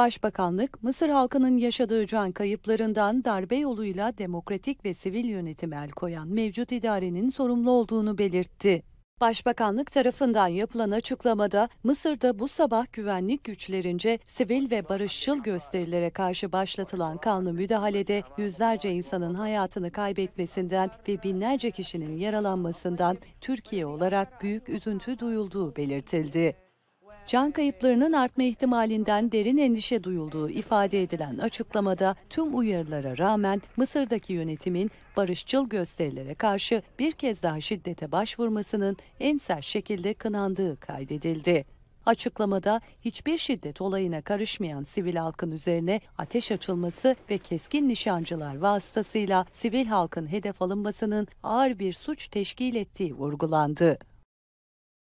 Başbakanlık, Mısır halkının yaşadığı can kayıplarından darbe yoluyla demokratik ve sivil yönetime el koyan mevcut idarenin sorumlu olduğunu belirtti. Başbakanlık tarafından yapılan açıklamada Mısır'da bu sabah güvenlik güçlerince sivil ve barışçıl gösterilere karşı başlatılan kanlı müdahalede yüzlerce insanın hayatını kaybetmesinden ve binlerce kişinin yaralanmasından Türkiye olarak büyük üzüntü duyulduğu belirtildi can kayıplarının artma ihtimalinden derin endişe duyulduğu ifade edilen açıklamada tüm uyarılara rağmen Mısır'daki yönetimin barışçıl gösterilere karşı bir kez daha şiddete başvurmasının en sert şekilde kınandığı kaydedildi. Açıklamada hiçbir şiddet olayına karışmayan sivil halkın üzerine ateş açılması ve keskin nişancılar vasıtasıyla sivil halkın hedef alınmasının ağır bir suç teşkil ettiği vurgulandı.